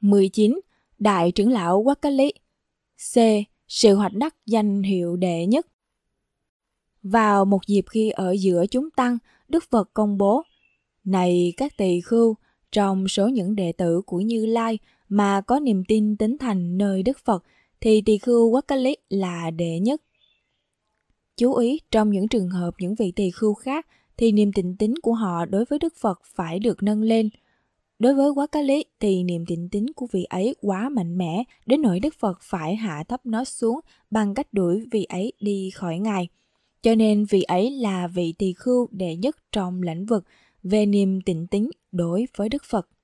19. Đại trưởng lão Quắc Cách Lý C. Sự hoạch đắc danh hiệu đệ nhất Vào một dịp khi ở giữa chúng tăng, Đức Phật công bố Này các tỳ khưu, trong số những đệ tử của Như Lai mà có niềm tin tính thành nơi Đức Phật thì tỳ khưu Quắc Cách Lý là đệ nhất. Chú ý trong những trường hợp những vị tỳ khưu khác thì niềm tin tín của họ đối với Đức Phật phải được nâng lên – Đối với quá cá lý thì niềm tin tín của vị ấy quá mạnh mẽ đến nỗi Đức Phật phải hạ thấp nó xuống bằng cách đuổi vị ấy đi khỏi ngài. Cho nên vị ấy là vị tỳ khưu đệ nhất trong lãnh vực về niềm tịnh tín đối với Đức Phật.